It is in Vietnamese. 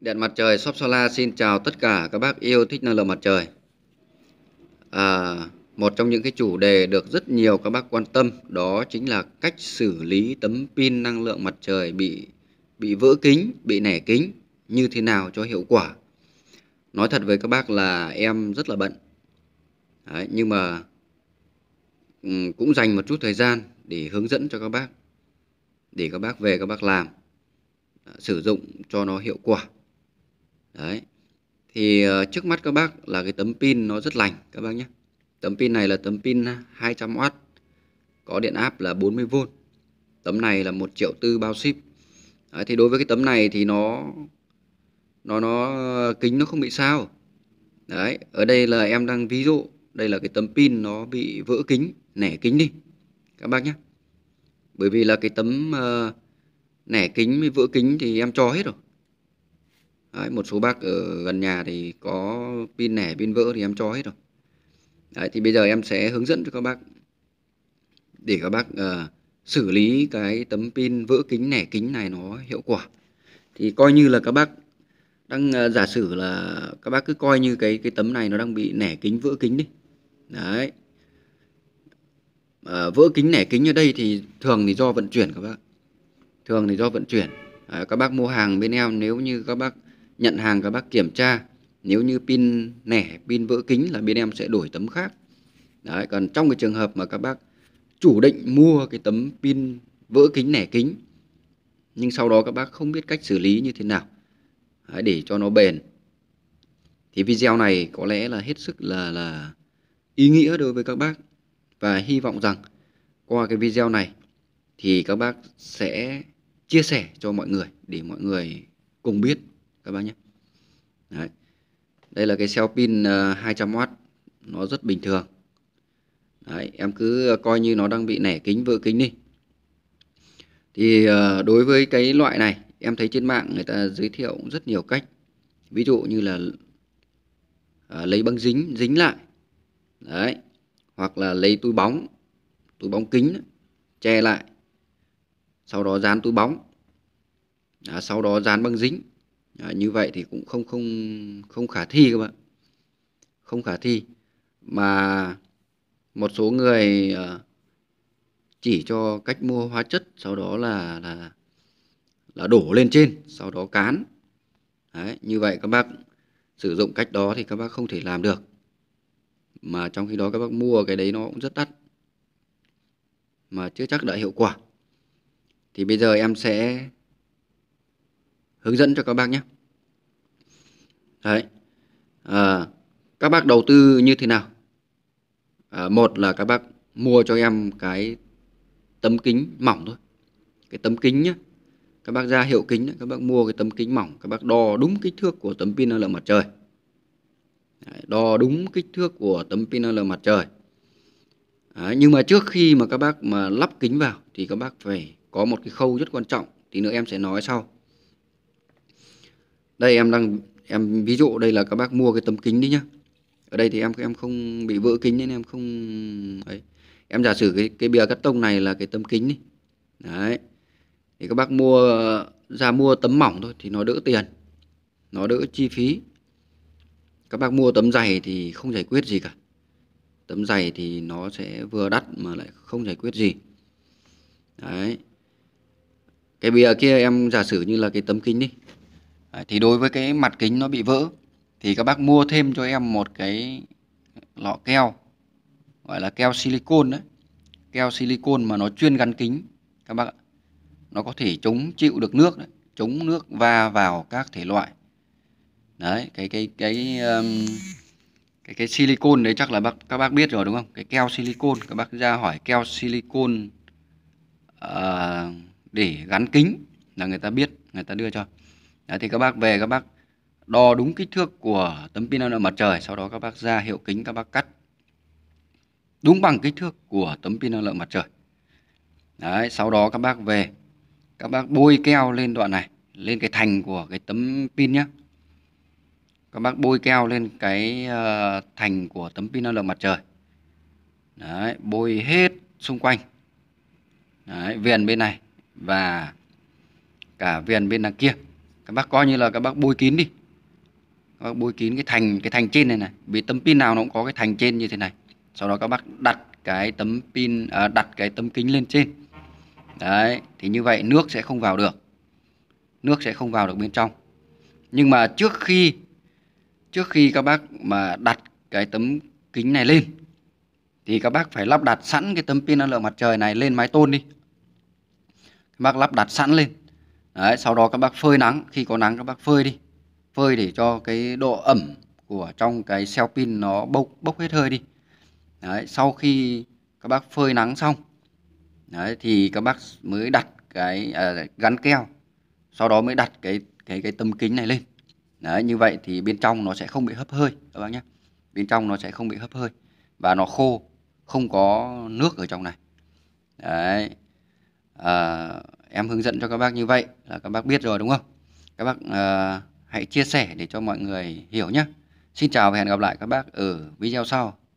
Điện mặt trời Shop Solar xin chào tất cả các bác yêu thích năng lượng mặt trời. À, một trong những cái chủ đề được rất nhiều các bác quan tâm đó chính là cách xử lý tấm pin năng lượng mặt trời bị bị vỡ kính, bị nẻ kính như thế nào cho hiệu quả. Nói thật với các bác là em rất là bận. Đấy, nhưng mà cũng dành một chút thời gian để hướng dẫn cho các bác để các bác về các bác làm à, sử dụng cho nó hiệu quả đấy thì ờ, trước mắt các bác là cái tấm pin nó rất lành các bác nhé tấm pin này là tấm pin 200W có điện áp là 40V tấm này là 1 triệu tư bao ship đấy, thì đối với cái tấm này thì nó nó nó ờ, kính nó không bị sao đấy ở đây là em đang ví dụ đây là cái tấm pin nó bị vỡ kính nẻ kính đi các bác nhé bởi vì là cái tấm uh, nẻ kính với vỡ kính thì em cho hết rồi Đấy, một số bác ở gần nhà thì có pin nẻ, pin vỡ thì em cho hết rồi. Đấy, thì bây giờ em sẽ hướng dẫn cho các bác để các bác uh, xử lý cái tấm pin vỡ kính nẻ kính này nó hiệu quả. Thì coi như là các bác đang uh, giả sử là các bác cứ coi như cái cái tấm này nó đang bị nẻ kính vỡ kính đi. Đấy. Uh, vỡ kính nẻ kính ở đây thì thường thì do vận chuyển các bác. Thường thì do vận chuyển. À, các bác mua hàng bên em nếu như các bác nhận hàng các bác kiểm tra nếu như pin nẻ pin vỡ kính là bên em sẽ đổi tấm khác đấy còn trong cái trường hợp mà các bác chủ định mua cái tấm pin vỡ kính nẻ kính nhưng sau đó các bác không biết cách xử lý như thế nào đấy, để cho nó bền thì video này có lẽ là hết sức là là ý nghĩa đối với các bác và hy vọng rằng qua cái video này thì các bác sẽ chia sẻ cho mọi người để mọi người cùng biết các bác nhé Đấy. đây là cái cell pin 200W ờ, nó rất bình thường Đấy, em cứ coi như nó đang bị nẻ kính vỡ kính đi thì ờ, đối với cái loại này em thấy trên mạng người ta giới thiệu rất nhiều cách ví dụ như là ờ, lấy băng dính dính lại đấy hoặc là lấy túi bóng túi bóng kính che lại sau đó dán túi bóng sau đó dán băng dính à, như vậy thì cũng không không không khả thi các bạn không khả thi mà một số người ờ, chỉ cho cách mua hóa chất sau đó là là là đổ lên trên sau đó cán Đấy, như vậy các bác sử dụng cách đó thì các bác không thể làm được mà trong khi đó các bác mua cái đấy nó cũng rất đắt mà chưa chắc đã hiệu quả thì bây giờ em sẽ hướng dẫn cho các bác nhé đấy à, các bác đầu tư như thế nào à, một là các bác mua cho em cái tấm kính mỏng thôi cái tấm kính nhé các bác ra hiệu kính các bác mua cái tấm kính mỏng các bác đo đúng kích thước của tấm pin năng lượng mặt trời Đấy, đo đúng kích thước của tấm pin năng lượng mặt trời Đấy, nhưng mà trước khi mà các bác mà lắp kính vào thì các bác phải có một cái khâu rất quan trọng thì nữa em sẽ nói sau đây em đang em ví dụ đây là các bác mua cái tấm kính đi nhá ở đây thì em em không bị vỡ kính nên em không ấy em giả sử cái cái bìa cắt tông này là cái tấm kính đi đấy thì các bác mua ra mua tấm mỏng thôi thì nó đỡ tiền nó đỡ chi phí các bác mua tấm dày thì không giải quyết gì cả tấm dày thì nó sẽ vừa đắt mà lại không giải quyết gì đấy cái bìa kia em giả sử như là cái tấm kính đi à, thì đối với cái mặt kính nó bị vỡ thì các bác mua thêm cho em một cái lọ keo gọi là keo silicon đấy keo silicon mà nó chuyên gắn kính các bác ạ nó có thể chống chịu được nước đấy. chống nước va vào các thể loại đấy cái cái cái um, cái cái silicon đấy chắc là bác các bác biết rồi đúng không cái keo silicon các bác ra hỏi keo silicon uh, ờ, để gắn kính là người ta biết người ta đưa cho Đấy, thì các bác về các bác đo đúng kích thước của tấm pin năng lượng mặt trời sau đó các bác ra hiệu kính các bác cắt đúng bằng kích thước của tấm pin năng lượng mặt trời Đấy, sau đó các bác về các bác bôi keo lên đoạn này lên cái thành của cái tấm pin nhé các bác bôi keo lên cái ờ, thành của tấm pin năng lượng mặt trời Đấy, bôi hết xung quanh Đấy, viền bên này và cả viền bên đằng kia các bác coi như là các bác bôi kín đi các bác bôi kín cái thành cái thành trên này này vì tấm pin nào nó cũng có cái thành trên như thế này sau đó các bác đặt cái tấm pin à, đặt cái tấm kính lên trên đấy thì như vậy nước sẽ không vào được nước sẽ không vào được bên trong nhưng mà trước khi trước khi các bác mà đặt cái tấm kính này lên thì các bác phải lắp đặt sẵn cái tấm pin năng lượng mặt trời này lên mái tôn đi các bác lắp đặt sẵn lên Đấy, sau đó các bác phơi nắng khi có nắng các bác phơi đi phơi để cho cái độ ẩm của trong cái cell pin nó bốc bốc hết hơi đi đấy, sau khi các bác phơi nắng xong đấy, thì các bác mới đặt cái à, gắn keo sau đó mới đặt cái cái cái tấm kính này lên đấy, như vậy thì bên trong nó sẽ không bị hấp hơi các bác nhé bên trong nó sẽ không bị hấp hơi và nó khô không có nước ở trong này đấy à, em hướng dẫn cho các bác như vậy là các bác biết rồi đúng không các bác uh, hãy chia sẻ để cho mọi người hiểu nhé xin chào và hẹn gặp lại các bác ở video sau